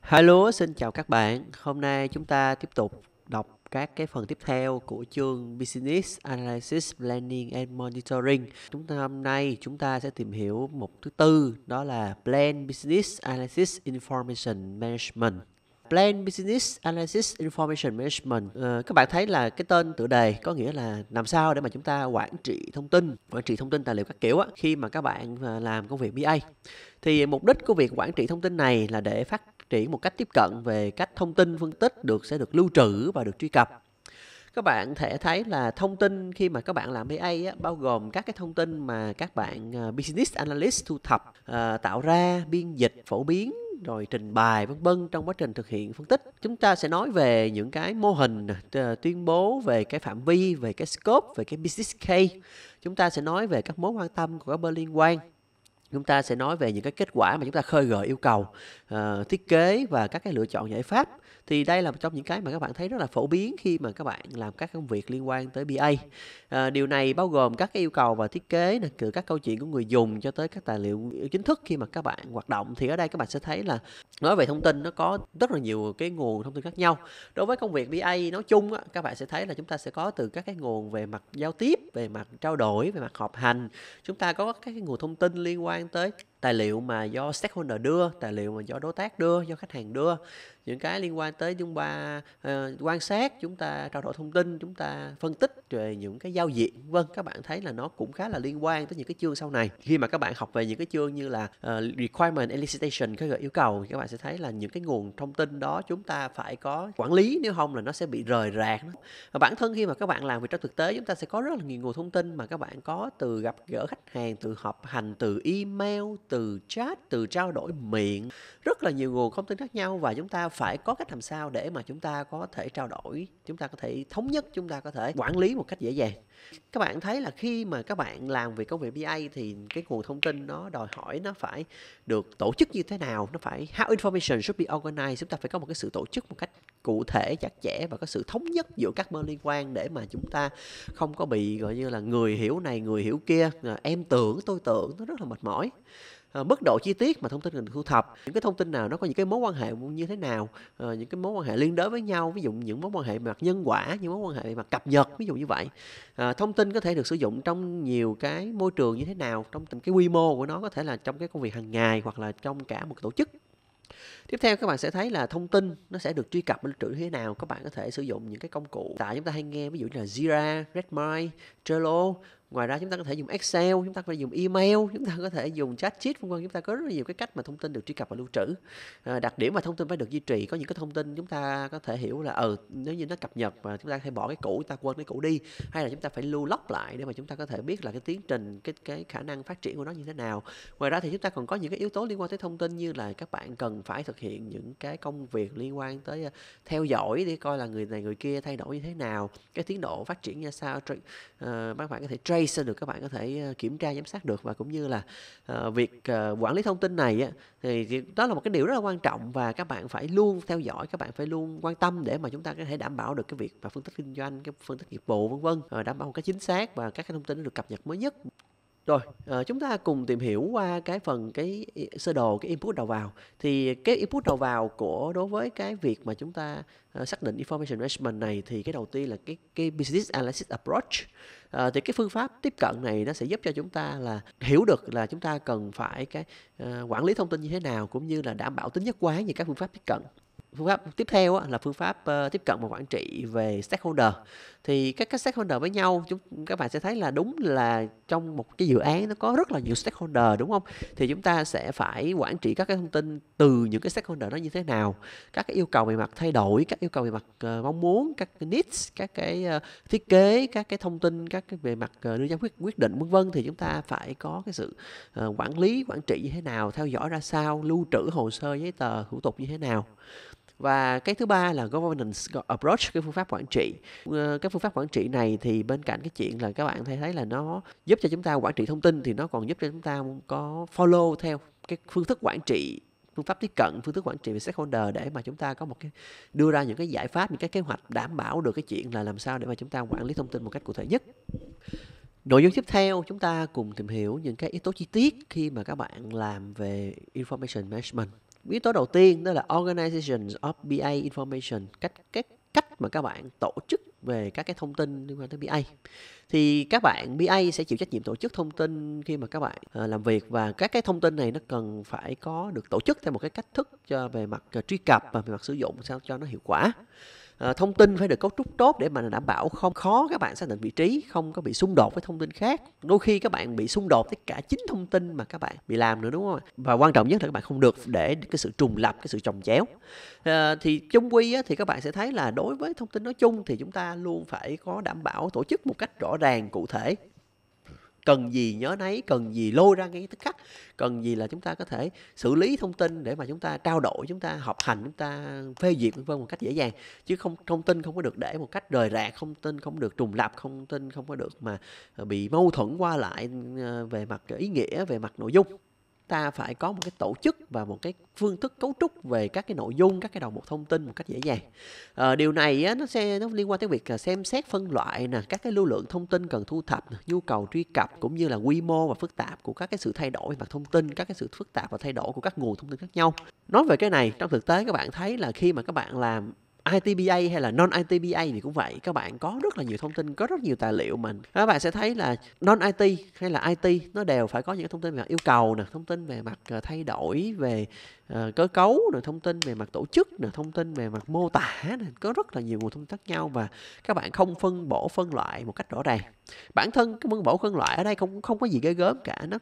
Hello, xin chào các bạn. Hôm nay chúng ta tiếp tục đọc các cái phần tiếp theo của chương Business Analysis, Planning and Monitoring. Chúng ta hôm nay chúng ta sẽ tìm hiểu mục thứ tư đó là Plan Business Analysis Information Management. Plan Business Analysis Information Management. À, các bạn thấy là cái tên tựa đề có nghĩa là làm sao để mà chúng ta quản trị thông tin, quản trị thông tin tài liệu các kiểu á, khi mà các bạn ờ, làm công việc BA. Thì mục đích của việc quản trị thông tin này là để phát triển một cách tiếp cận về cách thông tin phân tích được sẽ được lưu trữ và được truy cập các bạn thể thấy là thông tin khi mà các bạn làm BA á, bao gồm các cái thông tin mà các bạn ờ, business analyst thu thập à, tạo ra biên dịch phổ biến rồi trình bày vân vân trong quá trình thực hiện phân tích chúng ta sẽ nói về những cái mô hình ờ, tuyên bố về cái phạm vi về cái scope về cái business case chúng ta sẽ nói về các mối quan tâm của các bên liên quan chúng ta sẽ nói về những cái kết quả mà chúng ta khơi gợi yêu cầu uh, thiết kế và các cái lựa chọn giải pháp thì đây là một trong những cái mà các bạn thấy rất là phổ biến khi mà các bạn làm các công việc liên quan tới BA uh, ờ, điều này bao gồm các cái yêu cầu và thiết kế nè từ các câu chuyện của người dùng cho tới các tài liệu chính thức khi mà các bạn hoạt động thì ở đây các bạn sẽ thấy là nói về thông tin nó có rất là nhiều cái nguồn thông tin khác nhau đối với công việc BA nói chung á, các bạn sẽ thấy là chúng ta sẽ có từ các cái nguồn về mặt giao tiếp về mặt trao đổi về mặt họp hành chúng ta có các cái nguồn thông tin liên quan tới tài liệu mà do stakeholder đưa tài liệu mà do đối tác đưa do khách hàng đưa những cái liên quan tới chúng ta uh, quan sát chúng ta trao đổi thông tin chúng ta phân tích về những cái giao diện vâng các bạn thấy là nó cũng khá là liên quan tới những cái chương sau này khi mà các bạn học về những cái chương như là uh, requirement and elicitation cái gọi yêu cầu thì các bạn sẽ thấy là những cái nguồn thông tin đó chúng ta phải có quản lý nếu không là nó sẽ bị rời rạc và bản thân khi mà các bạn làm việc trong thực tế chúng ta sẽ có rất là nhiều nguồn thông tin mà các bạn có từ gặp gỡ khách hàng từ họp hành từ email từ từ chat từ trao đổi miệng rất là nhiều nguồn thông tin khác nhau và chúng ta phải có cách làm sao để mà chúng ta có thể trao đổi chúng ta có thể thống nhất chúng ta có thể quản lý một cách dễ dàng các bạn thấy là khi mà các bạn làm việc công việc BA thì cái nguồn thông tin nó đòi hỏi nó phải được tổ chức như thế nào nó phải how information should be organized chúng ta phải có một cái sự tổ chức một cách cụ thể chặt chẽ và có sự thống nhất giữa các bên liên quan để mà chúng ta không có bị gọi như là người hiểu này người hiểu kia ờ, em tưởng tôi tưởng nó rất là mệt mỏi Ờ, mức độ chi tiết mà thông tin mình thu thập những cái thông tin nào nó có những cái mối quan hệ như thế nào ờ, những cái mối quan hệ liên đới với nhau ví dụ những mối quan hệ mặt nhân quả những mối quan hệ mặt cập nhật ví dụ như vậy ờ, thông tin có thể được sử dụng trong nhiều cái môi trường như thế nào trong từng cái quy mô của nó có thể là trong cái công việc hàng ngày hoặc là trong cả một tổ chức Tiếp theo các bạn sẽ thấy là thông tin nó sẽ được truy cập lưu trữ như thế nào. Các bạn có thể sử dụng những cái công cụ tại chúng ta hay nghe ví dụ như là Jira, Redmine, Trello ngoài ra chúng ta có thể dùng Excel chúng ta có thể dùng email chúng ta có thể dùng chat sheet vân vân chúng ta có rất nhiều cái cách mà thông tin được truy cập và lưu trữ à, đặc điểm mà thông tin phải được duy trì có những cái thông tin chúng ta có thể hiểu là ừ nếu như nó cập nhật mà chúng ta thể bỏ cái cũ chúng ta quên cái cũ đi hay là chúng ta phải lưu lóc lại để mà chúng ta có thể biết là cái tiến trình cái cái khả năng phát triển của nó như thế nào ngoài ra thì chúng ta còn có những cái yếu tố liên quan tới thông tin như là các bạn cần phải thực hiện những cái công việc liên quan tới à, theo dõi để coi là người này người kia thay đổi như thế nào cái tiến độ phát triển ra sao uh, các bạn có thể tra case sẽ được các bạn có thể ờ, kiểm tra giám sát được và cũng như là uh, việc uh, quản lý thông tin này á, thì đó là một cái điều rất là quan trọng và các bạn phải luôn theo dõi các bạn phải luôn quan tâm để mà chúng ta có thể đảm bảo được cái việc và phân tích kinh doanh cái phân tích nghiệp vụ vân vân đảm bảo một cách chính xác và các cái thông tin được cập nhật mới nhất rồi, à, chúng ta cùng tìm hiểu qua cái phần cái sơ đồ cái input đầu vào. Thì cái input đầu vào của đối với cái việc mà chúng ta à, xác định information management này thì cái đầu tiên là cái cái business analysis approach. À, thì cái phương pháp tiếp cận này nó sẽ giúp cho chúng ta là hiểu được là chúng ta cần phải cái à, quản lý thông tin như thế nào cũng như là đảm bảo tính nhất quán về các phương pháp tiếp cận phương pháp tiếp theo là phương pháp ờ, tiếp cận và quản trị về stakeholder thì các các stakeholder với nhau chúng các bạn sẽ thấy là đúng là trong một cái dự án nó có rất là nhiều stakeholder đúng không thì chúng ta sẽ phải quản trị các cái thông tin từ những cái stakeholder đó như thế nào các cái yêu cầu về mặt thay đổi các yêu cầu về mặt ờ, mong muốn các cái needs các cái ờ, thiết kế các cái thông tin các cái về mặt đưa ra quyết quyết định vân vân thì chúng ta phải có cái sự quản lý quản trị như thế nào theo dõi ra sao lưu trữ hồ sơ giấy tờ thủ tục như thế nào và cái thứ ba là governance approach cái phương pháp quản trị ờ, cái phương pháp quản trị này thì bên cạnh cái chuyện là các bạn thấy thấy là nó giúp cho chúng ta quản trị thông tin thì nó còn giúp cho chúng ta có follow theo cái phương thức quản trị phương pháp tiếp cận phương thức quản trị về stakeholder để mà chúng ta có một cái đưa ra những cái giải pháp những cái kế hoạch đảm bảo được cái chuyện là làm sao để mà chúng ta quản lý thông tin một cách cụ thể nhất nội dung tiếp theo chúng ta cùng tìm hiểu những cái yếu tố chi tiết khi mà các bạn làm về information management yếu tố đầu tiên đó là organization of BA information cách cách cách mà các bạn tổ chức về các cái thông tin liên quan tới BA thì các bạn BA sẽ chịu trách nhiệm tổ chức thông tin khi mà các bạn ờ, làm việc và các cái thông tin này nó cần phải có được tổ chức theo một cái cách thức cho về mặt ờ, truy cập và về mặt sử dụng sao cho nó hiệu quả Ờ, thông tin phải được cấu trúc tốt để mà đảm bảo không khó các bạn xác định vị trí không có bị xung đột với thông tin khác đôi khi các bạn bị xung đột tất cả chính thông tin mà các bạn bị làm nữa đúng không và quan trọng nhất là các bạn không được để cái sự trùng lập cái sự trồng chéo à, thì chung quy á, thì các bạn sẽ thấy là đối với thông tin nói chung thì chúng ta luôn phải có đảm bảo tổ chức một cách rõ ràng cụ thể cần gì nhớ nấy cần gì lôi ra ngay tức khắc cần gì là chúng ta có thể xử lý thông tin để mà chúng ta trao đổi chúng ta học hành chúng ta phê duyệt vân vân một cách dễ dàng chứ không thông tin không có được để một cách rời rạc không tin không được trùng lặp không tin không có được mà ờ, bị mâu thuẫn qua lại ờ, về mặt ý nghĩa về mặt nội dung ta phải có một cái tổ chức và một cái phương thức cấu trúc về các cái nội dung các cái đầu mục thông tin một cách dễ dàng à, điều này á, nó sẽ nó liên quan tới việc à, xem xét phân loại nè các cái lưu lượng thông tin cần thu thập nhu cầu truy cập cũng như là quy mô và phức tạp của các cái sự thay đổi mặt thông tin các cái sự phức tạp và thay đổi của các nguồn thông tin khác nhau nói về cái này trong thực tế các bạn thấy là khi mà các bạn làm ITBA hay là non ITBA thì cũng vậy các bạn có rất là nhiều thông tin có rất nhiều tài liệu mà các bạn sẽ thấy là non IT hay là IT nó đều phải có những thông tin về yêu cầu nè thông tin về mặt ờ, thay đổi về Ờ, cơ cấu rồi thông tin về mặt tổ chức rồi thông tin về mặt mô tả này. có rất là nhiều nguồn thông tin khác nhau và các bạn không phân bổ phân loại một cách rõ ràng bản thân cái phân bổ phân loại ở đây không không có gì ghê gớm cả nó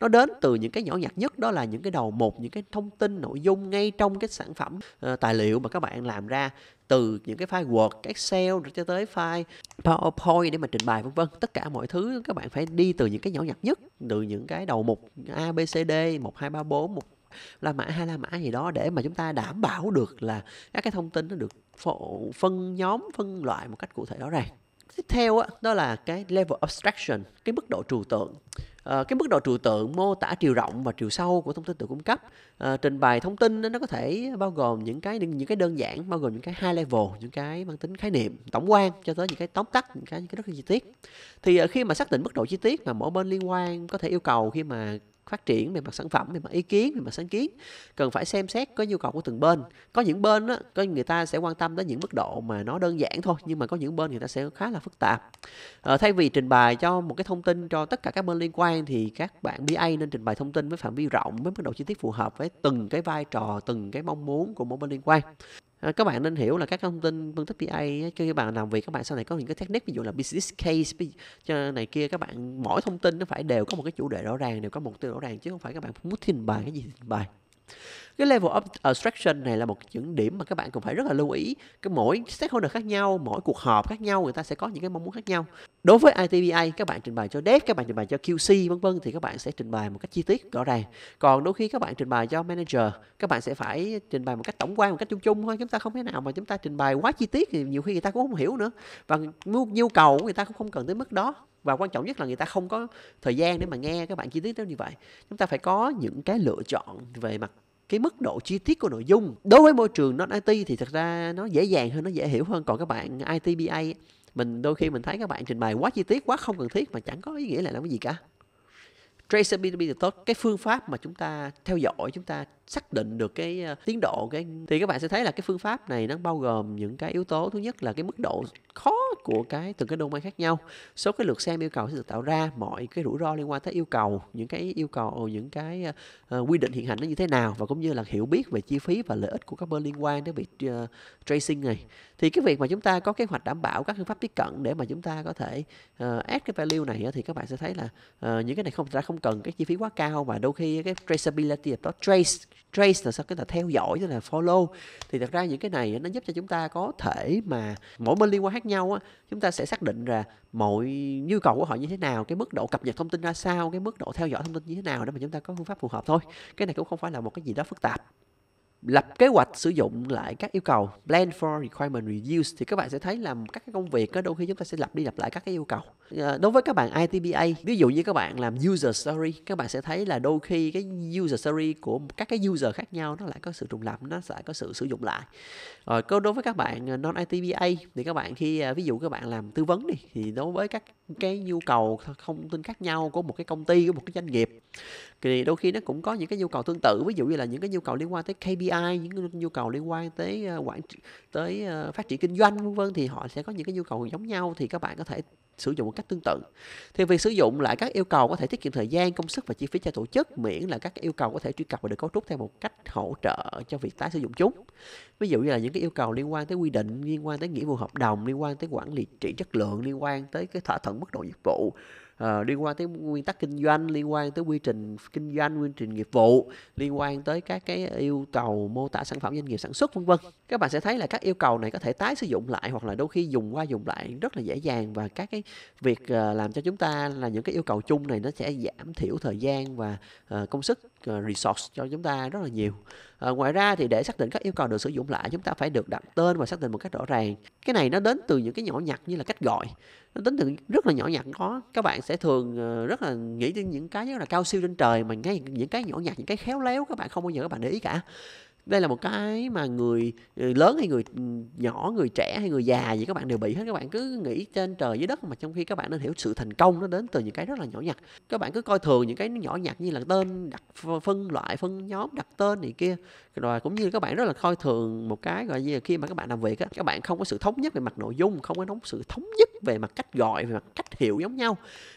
nó đến từ những cái nhỏ nhặt nhất đó là những cái đầu một những cái thông tin nội dung ngay trong cái sản phẩm ờ, tài liệu mà các bạn làm ra từ những cái file Word, Excel cho tới file PowerPoint để mà trình bày vân vân. Tất cả mọi thứ các bạn phải đi từ những cái nhỏ nhặt nhất, từ những cái đầu mục A B C D một hai ba bốn một la mã hai la mã gì đó để mà chúng ta đảm bảo được là các cái thông tin nó được phổ, phân nhóm phân loại một cách cụ thể rõ ràng tiếp theo đó, là cái level abstraction cái mức độ trừu tượng ờ, cái mức độ trừu tượng mô tả chiều rộng và chiều sâu của thông tin được cung cấp ờ, trình bày thông tin nó có thể bao gồm những cái những cái đơn giản bao gồm những cái high level những cái mang tính khái niệm tổng quan cho tới những cái tóm tắt những cái những cái rất là chi tiết thì ờ, khi mà xác định mức độ chi tiết mà mỗi bên liên quan có thể yêu cầu khi mà phát triển về mặt sản phẩm về mặt ý kiến về mặt sáng kiến cần phải xem xét có nhu cầu của từng bên có những bên á có người ta sẽ quan tâm đến những mức độ mà nó đơn giản thôi nhưng mà có những bên người ta sẽ khá là phức tạp à, thay vì trình bày cho một cái thông tin cho tất cả các bên liên quan thì các bạn BA nên trình bày thông tin với phạm vi rộng với mức độ chi tiết phù hợp với từng cái vai trò từng cái mong muốn của mỗi bên liên quan À, các bạn nên hiểu là các thông tin phân tích PA khi bạn làm việc các bạn sau này có những cái technique ví dụ là business case cho này kia các bạn mỗi thông tin nó phải đều có một cái chủ đề rõ ràng đều có mục tiêu rõ ràng chứ không phải các bạn muốn trình bày cái gì trình bày cái level of abstraction ờ, này là một những điểm mà các bạn cần phải rất là lưu ý cái mỗi stakeholder khác nhau mỗi cuộc họp khác nhau người ta sẽ có những cái mong muốn khác nhau đối với ITBA các bạn trình bày cho dev các bạn trình bày cho QC vân vân thì các bạn sẽ trình bày một cách chi tiết rõ ràng còn đôi khi các bạn trình bày cho manager các bạn sẽ phải trình bày một cách tổng quan một cách chung chung thôi chúng ta không thể nào mà chúng ta trình bày quá chi tiết thì nhiều khi người ta cũng không hiểu nữa và nhu, cầu người ta cũng không cần tới mức đó và quan trọng nhất là người ta không có thời gian để mà nghe các bạn chi tiết đến như vậy chúng ta phải có những cái lựa chọn về mặt cái mức độ chi tiết của nội dung đối với môi trường non IT thì thật ra nó dễ dàng hơn nó dễ hiểu hơn còn các bạn ITBA mình đôi khi mình thấy các bạn trình bày quá chi tiết quá không cần thiết mà chẳng có ý nghĩa là làm cái gì cả traceability là tốt cái phương pháp mà chúng ta theo dõi chúng ta xác định được cái ờ, tiến độ cái thì các bạn sẽ thấy là cái phương pháp này nó bao gồm những cái yếu tố thứ nhất là cái mức độ khó của cái từng cái domain khác nhau số cái lượt xem yêu cầu sẽ được tạo ra mọi cái rủi ro liên quan tới yêu cầu những cái yêu cầu những cái uh, quy định hiện hành nó như thế nào và cũng như là hiểu biết về chi phí và lợi ích của các bên liên quan đến việc uh, tracing này thì cái việc mà chúng ta có kế hoạch đảm bảo các phương pháp tiếp cận để mà chúng ta có thể uh, add cái value này thì các bạn sẽ thấy là uh, những cái này không ra không cần cái chi phí quá cao và đôi khi cái traceability of đó trace trace là sao cái là theo dõi tức là follow thì thật ra những cái này nó giúp cho chúng ta có thể mà mỗi bên liên quan khác nhau á chúng ta sẽ xác định ra mọi nhu cầu của họ như thế nào cái mức độ cập nhật thông tin ra sao cái mức độ theo dõi thông tin như thế nào để mà chúng ta có phương pháp phù hợp thôi cái này cũng không phải là một cái gì đó phức tạp lập kế hoạch sử dụng lại các yêu cầu plan for requirement reuse thì các bạn sẽ thấy là các cái công việc đó, đôi khi chúng ta sẽ lập đi lập lại các cái yêu cầu ờ, đối với các bạn ITBA ví dụ như các bạn làm user story các bạn sẽ thấy là đôi khi cái user story của các cái user khác nhau nó lại có sự trùng lặp nó sẽ có sự sử dụng lại rồi à, đối với các bạn ờ, non ITBA thì các bạn khi ờ, ví dụ các bạn làm tư vấn đi thì đối với các cái nhu cầu thông tin khác nhau của một cái công ty của một cái doanh nghiệp thì đôi khi nó cũng có những cái nhu cầu tương tự ví dụ như là những cái nhu cầu liên quan tới KPI ai những nhu cầu liên quan tới ờ, quản tới ờ, phát triển kinh doanh vân vân thì họ sẽ có những cái nhu cầu giống nhau thì các bạn có thể sử dụng một cách tương tự thì việc sử dụng lại các yêu cầu có thể tiết kiệm thời gian công sức và chi phí cho tổ chức miễn là các yêu cầu có thể truy cập và được cấu trúc theo một cách hỗ trợ cho việc tái sử dụng chúng ví dụ như là những cái yêu cầu liên quan tới quy định liên quan tới nghĩa vụ hợp đồng liên quan tới quản lý trị chất lượng liên quan tới cái thỏa thuận mức độ dịch vụ uh, liên quan tới nguyên tắc kinh doanh liên quan tới quy trình kinh doanh quy trình nghiệp vụ liên quan tới các cái yêu cầu mô tả sản phẩm doanh nghiệp sản xuất vân vân các bạn sẽ thấy là các yêu cầu này có thể tái sử dụng lại hoặc là đôi khi dùng qua dùng lại rất là dễ dàng và các cái việc uh, làm cho chúng ta là những cái yêu cầu chung này nó sẽ giảm thiểu thời gian và uh, công sức Ờ, resource cho chúng ta rất là nhiều à, ngoài ra thì để xác định các yêu cầu được sử dụng lại chúng ta phải được đặt tên và xác định một cách rõ ràng cái này nó đến từ những cái nhỏ nhặt như là cách gọi nó tính từ rất là nhỏ nhặt đó các bạn sẽ thường ờ, rất là nghĩ đến những cái rất là cao siêu trên trời mà ngay những cái nhỏ nhặt những cái khéo léo các bạn không bao giờ các bạn để ý cả đây là một cái mà người lớn hay người nhỏ người trẻ hay người già gì các bạn đều bị hết các bạn cứ nghĩ trên trời dưới đất mà trong khi các bạn nên hiểu sự thành công nó đến từ những cái rất là nhỏ nhặt các bạn cứ coi thường những cái nhỏ nhặt như là tên đặt phân loại phân nhóm đặt tên này kia rồi cũng như các bạn rất là coi thường một cái gọi như là khi mà các bạn làm việc á các bạn không có sự thống nhất về mặt nội dung không có sự thống nhất về mặt cách gọi về mặt cách hiểu giống nhau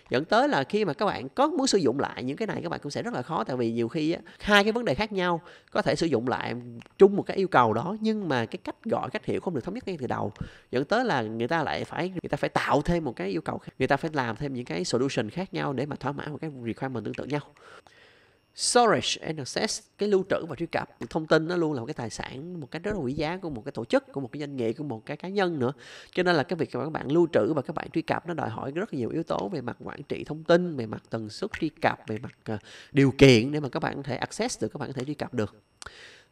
dẫn tới là khi mà các bạn có muốn sử dụng lại những cái này các bạn cũng sẽ rất là khó tại vì nhiều khi á, hai cái vấn đề khác nhau có thể sử dụng lại làm chung một cái yêu cầu đó nhưng mà cái cách gọi cách hiểu không được thống nhất ngay từ đầu dẫn tới là người ta lại phải người ta phải tạo thêm một cái yêu cầu khác người ta phải làm thêm những cái solution khác nhau để mà thỏa mãn một cái requirement tương tự nhau storage and access cái lưu trữ và truy cập thông tin nó luôn là một cái tài sản một cái rất là quý giá của một cái tổ chức của một cái doanh nghiệp của một cái cá nhân nữa cho nên là cái việc mà các bạn lưu trữ và các bạn truy cập nó đòi hỏi rất là nhiều yếu tố về mặt quản trị thông tin về mặt tần suất truy cập về mặt ờ, điều kiện để mà các bạn có thể access được các bạn có thể truy cập được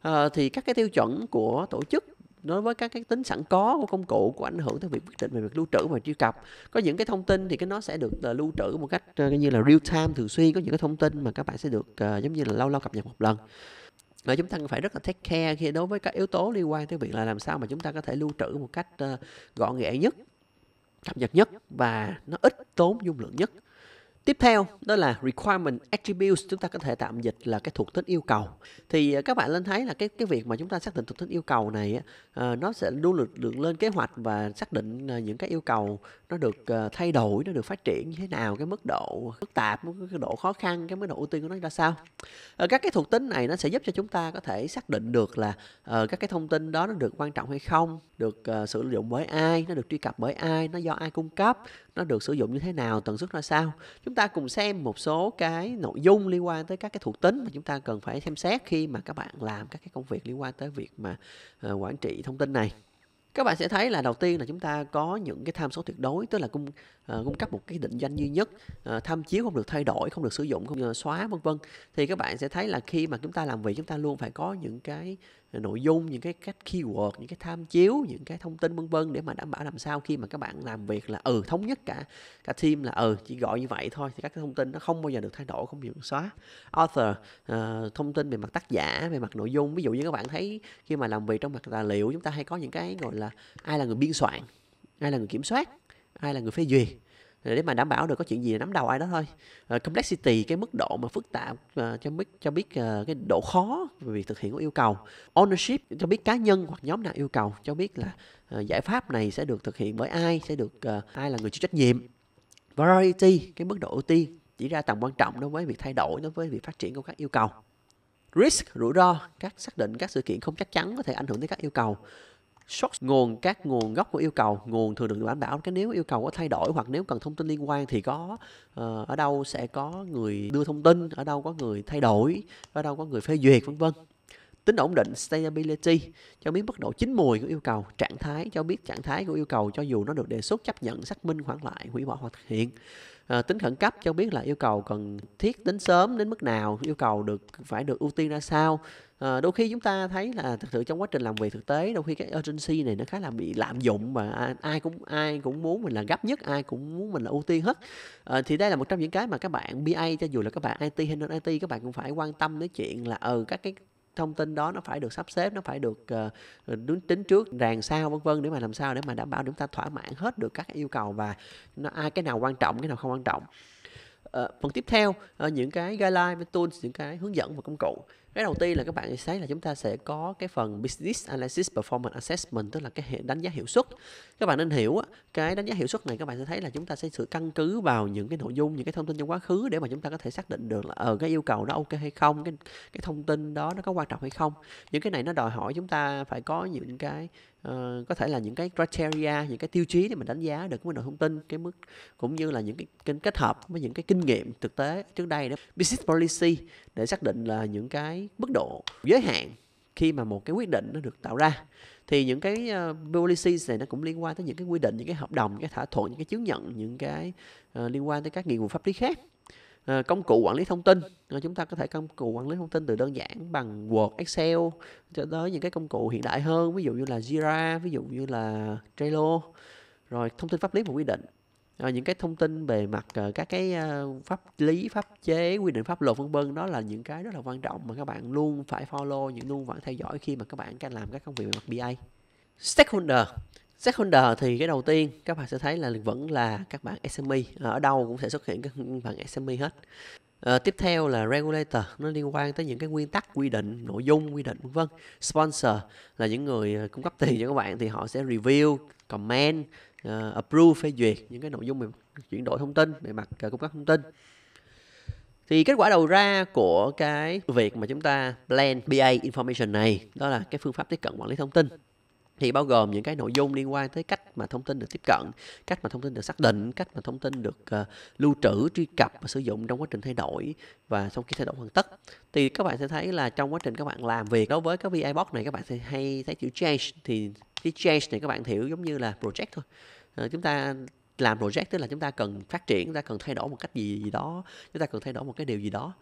Ờ, thì các cái tiêu chuẩn của tổ chức đối với các cái tính sẵn có của công cụ của ảnh hưởng tới việc quyết định về việc lưu trữ và truy cập có những cái thông tin thì cái nó sẽ được uh, lưu trữ một cách uh, như là real time thường xuyên có những cái thông tin mà các bạn sẽ được uh, giống như là lâu lâu cập nhật một lần và chúng ta phải rất là take care khi đối với các yếu tố liên quan tới việc là làm sao mà chúng ta có thể lưu trữ một cách uh, gọn nhẹ nhất cập nhật nhất và nó ít tốn dung lượng nhất Tiếp theo đó là requirement attributes chúng ta có thể tạm dịch là cái thuộc tính yêu cầu. Thì à, các bạn lên thấy là cái cái việc mà chúng ta xác định thuộc tính yêu cầu này uh, nó sẽ luôn được, được lên kế hoạch và xác định à, những cái yêu cầu nó được uh, thay đổi, nó được phát triển như thế nào, cái mức độ phức tạp, cái độ khó khăn, cái mức độ ưu tiên của nó ra sao. Uh, các cái thuộc tính này nó sẽ giúp cho chúng ta có thể xác định được là uh, các cái thông tin đó nó được quan trọng hay không, được uh, sử dụng bởi ai, nó được truy cập bởi ai, nó do ai cung cấp, nó được sử dụng như thế nào tần suất ra sao chúng ta cùng xem một số cái nội dung liên quan tới các cái thuộc tính mà chúng ta cần phải xem xét khi mà các bạn làm các cái công việc liên quan tới việc mà ờ, quản trị thông tin này các bạn sẽ thấy là đầu tiên là chúng ta có những cái tham số tuyệt đối tức là cung uh, cung cấp một cái định danh duy nhất uh, tham chiếu không được thay đổi không được sử dụng không được xóa vân vân thì các bạn sẽ thấy là khi mà chúng ta làm việc chúng ta luôn phải có những cái nội dung những cái cách keyword những cái tham chiếu những cái thông tin vân vân để mà đảm bảo làm sao khi mà các bạn làm việc là ừ thống nhất cả cả team là ừ chỉ gọi như vậy thôi thì các cái thông tin nó không bao giờ được thay đổi không bao giờ được xóa author uh, thông tin về mặt tác giả về mặt nội dung ví dụ như các bạn thấy khi mà làm việc trong mặt tài liệu chúng ta hay có những cái gọi là ai là người biên soạn ai là người kiểm soát ai là người phê duyệt để mà đảm bảo được có chuyện gì là nắm đầu ai đó thôi uh, complexity cái mức độ mà phức tạp uh, cho biết cho biết uh, cái độ khó về việc thực hiện của yêu cầu ownership cho biết cá nhân hoặc nhóm nào yêu cầu cho biết là uh, giải pháp này sẽ được thực hiện bởi ai sẽ được uh, ai là người chịu trách nhiệm variety cái mức độ ưu tiên chỉ ra tầm quan trọng đối với việc thay đổi đối với việc phát triển của các yêu cầu risk rủi ro các xác định các sự kiện không chắc chắn có thể ảnh hưởng tới các yêu cầu xuất nguồn các nguồn gốc của yêu cầu nguồn thường được đảm bảo cái nếu yêu cầu có thay đổi hoặc nếu cần thông tin liên quan thì có uh, ở đâu sẽ có người đưa thông tin ở đâu có người thay đổi ở đâu có người phê duyệt vân vân tính ổn định stability cho biết mức độ chín mùi của yêu cầu trạng thái cho biết trạng thái của yêu cầu cho dù nó được đề xuất chấp nhận xác minh hoãn lại hủy bỏ hoặc thực hiện à, ờ, tính khẩn cấp cho biết là yêu cầu cần thiết đến sớm đến mức nào yêu cầu được phải được ưu tiên ra sao à, đôi khi chúng ta thấy là thực sự trong quá trình làm việc thực tế đôi khi cái urgency này nó khá là bị lạm dụng và ai, cũng ai cũng muốn mình là gấp nhất ai cũng muốn mình là ưu tiên hết à, thì đây là một trong những cái mà các bạn BA cho dù là các bạn IT hay non IT các bạn cũng phải quan tâm đến chuyện là ừ các cái thông tin đó nó phải được sắp xếp nó phải được uh, tính trước ràng sao vân vân để mà làm sao để mà đảm bảo chúng ta thỏa mãn hết được các yêu cầu và nó ai cái nào quan trọng cái nào không quan trọng uh, phần tiếp theo uh, những cái guideline tools những cái hướng dẫn và công cụ cái đầu tiên là các bạn thấy là chúng ta sẽ có cái phần business analysis performance assessment tức là cái hệ đánh giá hiệu suất các bạn nên hiểu cái đánh giá hiệu suất này các bạn sẽ thấy là chúng ta sẽ sự căn cứ vào những cái nội dung những cái thông tin trong quá khứ để mà chúng ta có thể xác định được là ờ cái yêu cầu nó ok hay không cái cái thông tin đó nó có quan trọng hay không những cái này nó đòi hỏi chúng ta phải có những cái Uh, có thể là những cái criteria những cái tiêu chí để mình đánh giá được cái mức độ thông tin cái mức cũng như là những cái, cái kết hợp với những cái kinh nghiệm thực tế trước đây đó business policy để xác định là những cái cái mức độ giới hạn khi mà một cái quyết định nó được tạo ra thì những cái uh, policies này nó cũng liên quan tới những cái quy định những cái hợp đồng những cái thỏa thuận những cái chứng nhận những cái uh, liên quan tới các nghĩa vụ pháp lý khác uh, công cụ quản lý thông tin uh, chúng ta có thể công cụ quản lý thông tin từ đơn giản bằng Word Excel cho tới những cái công cụ hiện đại hơn ví dụ như là Jira ví dụ như là Trello rồi thông tin pháp lý và quy định à, những cái thông tin về mặt uh, các cái uh, pháp lý pháp chế quy định pháp luật vân vân đó là những cái rất là quan trọng mà các bạn luôn phải follow những luôn phải theo dõi khi mà các bạn đang làm các công việc về mặt BA stakeholder stakeholder thì cái đầu tiên các bạn sẽ thấy là vẫn là các bạn SME ở đâu cũng sẽ xuất hiện các bạn SME hết À, tiếp theo là regulator nó liên quan tới những cái nguyên tắc quy định nội dung quy định vân vân sponsor là những người cung cấp tiền cho các bạn thì họ sẽ review comment uh, approve phê duyệt những cái nội dung về chuyển đổi thông tin về mặt uh, cung cấp thông tin thì kết quả đầu ra của cái việc mà chúng ta plan BA information này đó là cái phương pháp tiếp cận quản lý thông tin thì bao gồm những cái nội dung liên quan tới cách mà thông tin được tiếp cận, cách mà thông tin được xác định, cách mà thông tin được uh, lưu trữ, truy cập và sử dụng trong quá trình thay đổi và sau khi thay đổi hoàn tất. Thì các bạn sẽ thấy là trong quá trình các bạn làm việc đối với cái VI box này các bạn sẽ hay thấy chữ change thì cái change này các bạn hiểu giống như là project thôi Ờ, chúng ta làm project tức là chúng ta cần phát triển chúng ta cần thay đổi một cách gì, gì đó chúng ta cần thay đổi một cái điều gì đó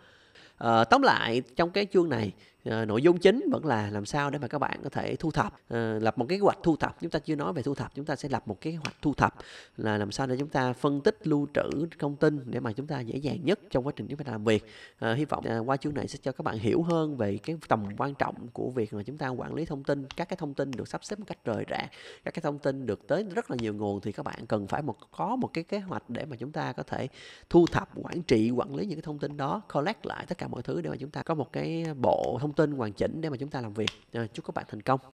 à, tóm lại trong cái chương này Ờ, nội dung chính vẫn là làm sao để mà các bạn có thể thu thập ờ, lập một cái kế hoạch thu thập chúng ta chưa nói về thu thập chúng ta sẽ lập một kế hoạch thu thập là làm sao để chúng ta phân tích lưu trữ thông tin để mà chúng ta dễ dàng nhất trong quá trình chúng ta làm việc ờ, hy vọng qua chương này sẽ cho các bạn hiểu hơn về cái tầm quan trọng của việc mà chúng ta quản lý thông tin các cái thông tin được sắp xếp một cách rời rạc các cái thông tin được tới rất là nhiều nguồn thì các bạn cần phải một có một cái kế hoạch để mà chúng ta có thể thu thập quản trị quản lý những cái thông tin đó collect lại tất cả mọi thứ để mà chúng ta có một cái bộ thông thông tin hoàn chỉnh để mà chúng ta làm việc chúc các bạn thành công